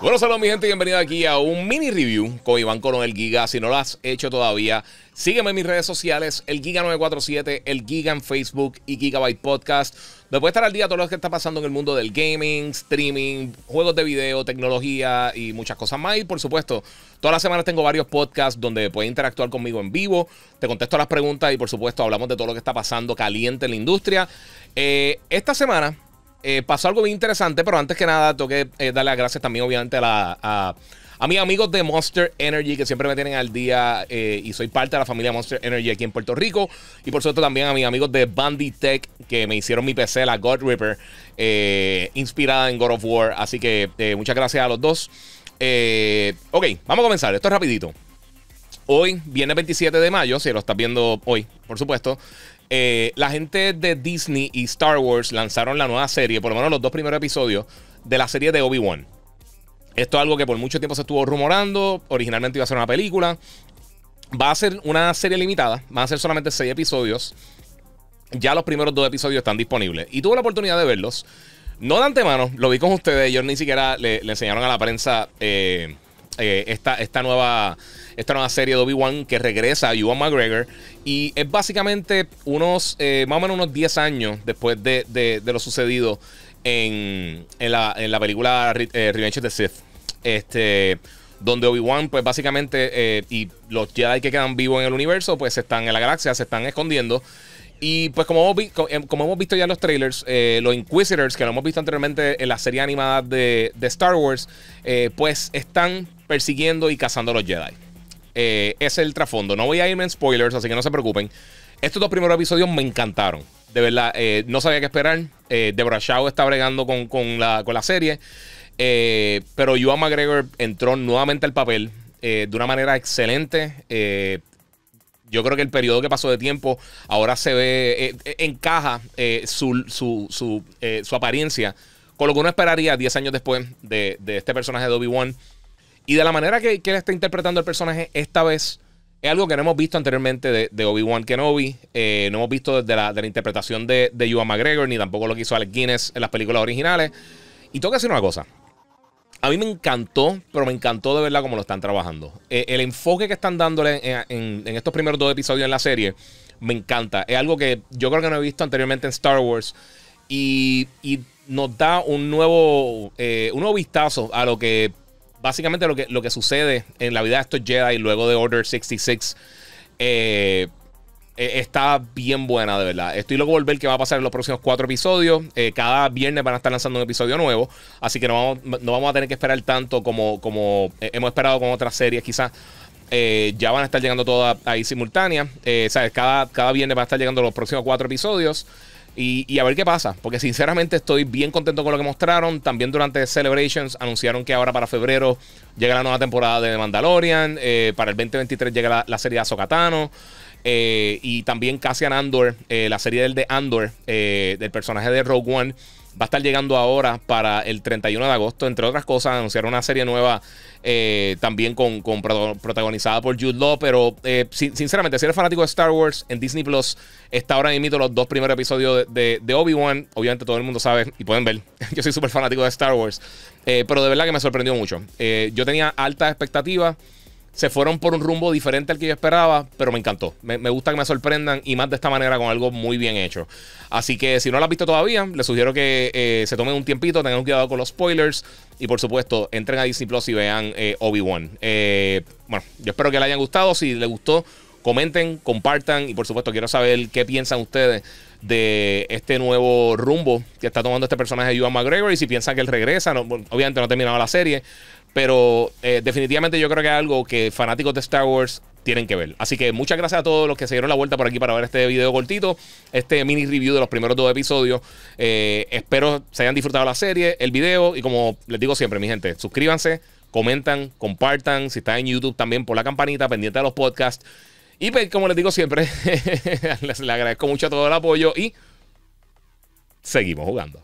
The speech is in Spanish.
bueno, saludos mi gente, bienvenido aquí a un mini review con Iván Coronel Giga. Si no lo has hecho todavía, sígueme en mis redes sociales, el Giga947, el Giga en Facebook y Gigabyte Podcast. Después estar al día todo lo que está pasando en el mundo del gaming, streaming, juegos de video, tecnología y muchas cosas más. Y por supuesto, todas las semanas tengo varios podcasts donde puedes interactuar conmigo en vivo, te contesto las preguntas y por supuesto hablamos de todo lo que está pasando caliente en la industria. Eh, esta semana eh, pasó algo bien interesante, pero antes que nada, tengo que eh, darle las gracias también, obviamente, a, la, a, mis amigos de Monster Energy, que siempre me tienen al día eh, y soy parte de la familia Monster Energy aquí en Puerto Rico. Y por supuesto también a mis amigos de Banditech, que me hicieron mi PC, la God Ripper, inspirada en God of War. Así que muchas gracias a los dos. ok, vamos a comenzar. Esto es rapidito. Hoy, viene 27 de mayo, si lo estás viendo hoy, por supuesto, eh, la gente de Disney y Star Wars lanzaron la nueva serie, por lo menos los dos primeros episodios, de la serie de Obi-Wan. Esto es algo que por mucho tiempo se estuvo rumorando. Originalmente iba a ser una película. Va a ser una serie limitada. va a ser solamente seis episodios. Ya los primeros dos episodios están disponibles. Y tuve la oportunidad de verlos. No de antemano, lo vi con ustedes. Ellos ni siquiera le, enseñaron a la prensa eh, eh, esta, nueva, esta nueva serie de Obi-Wan que regresa a Ewan McGregor. Y es básicamente unos, eh, más o menos unos 10 años después de, lo sucedido en, en, la, en la, película eh, Revenge of the Sith. Este, donde Obi-Wan, pues básicamente, y los Jedi que quedan vivos en el universo, pues están en la galaxia, se están escondiendo. Y pues como hemos, visto ya en los trailers, los Inquisitors, que lo hemos visto anteriormente en la serie animada de, Star Wars, pues están persiguiendo y cazando a los Jedi. Eh, ese es el trasfondo. No voy a irme en spoilers, así que no se preocupen. Estos dos primeros episodios me encantaron. De verdad, eh, no sabía qué esperar. Eh, Deborah Shaw está bregando con, la, serie. pero Joan McGregor entró nuevamente al papel de una manera excelente. yo creo que el periodo que pasó de tiempo ahora se ve, encaja su, apariencia con lo que uno esperaría 10 años después de, de este personaje de Obi-Wan. Y de la manera que, que él está interpretando el personaje esta vez, es algo que no hemos visto anteriormente de, Obi-Wan Kenobi. Eh, no hemos visto desde la, de la interpretación de, de McGregor, ni tampoco lo que hizo Alex Guinness en las películas originales. Y tengo que decir una cosa. A mí me encantó, pero me encantó de verdad cómo lo están trabajando. Eh, el enfoque que están dándole en, estos primeros dos episodios en la serie me encanta. Es algo que yo creo que no he visto anteriormente en Star Wars. Y, nos da un nuevo, eh, un nuevo vistazo a lo que básicamente lo que, lo que sucede en la vida de estos Jedi luego de Order 66 eh, e-, está bien buena, de verdad. Estoy loco volver que va a pasar en los próximos cuatro episodios. Eh, cada viernes van a estar lanzando un episodio nuevo. Así que no vamos, no vamos a tener que esperar tanto como, como eh, hemos esperado con otras series, quizás. ya van a estar llegando todas ahí simultáneas. ¿sabes? Cada, cada viernes van a estar llegando los próximos cuatro episodios. Y, a ver qué pasa, porque sinceramente estoy bien contento con lo que mostraron. También durante Celebrations anunciaron que ahora para febrero llega la nueva temporada de Mandalorian. Eh, para el 2023 llega la, serie de Azokatano. Eh, y también Cassian Andor, eh, la serie del de Andor, del personaje de Rogue One va a estar llegando ahora para el 31 de agosto. Entre otras cosas, anunciar una serie nueva eh, también con, protagonizada por Jude Law. Pero eh, sinceramente, si eres fanático de Star Wars, en Disney Plus está ahora mismo los dos primeros episodios de, Obi-Wan. Obviamente todo el mundo sabe y pueden ver. Yo soy súper fanático de Star Wars. Eh, pero de verdad que me sorprendió mucho. yo tenía altas expectativas se fueron por un rumbo diferente al que yo esperaba, pero me encantó. Me, gusta que me sorprendan y más de esta manera con algo muy bien hecho. Así que si no lo has visto todavía, les sugiero que eh, se tomen un tiempito, tengan cuidado con los spoilers y por supuesto entren a Disney Plus y vean eh, Obi-Wan. Eh, bueno, yo espero que les hayan gustado. Si les gustó, comenten, compartan y por supuesto quiero saber qué piensan ustedes de este nuevo rumbo que está tomando este personaje de Ewan McGregor y si piensan que él regresa, obviamente no ha terminado la serie, pero eh, definitivamente yo creo que es algo que fanáticos de Star Wars tienen que ver. Así que muchas gracias a todos los que se dieron la vuelta por aquí para ver este video cortito, este mini review de los primeros dos episodios. Eh, espero se hayan disfrutado la serie, el video y como les digo siempre, mi gente, suscríbanse, comentan, compartan, si están en YouTube también por la campanita, pendiente de los podcasts. Y pues, como les digo siempre, les, agradezco mucho todo el apoyo y seguimos jugando.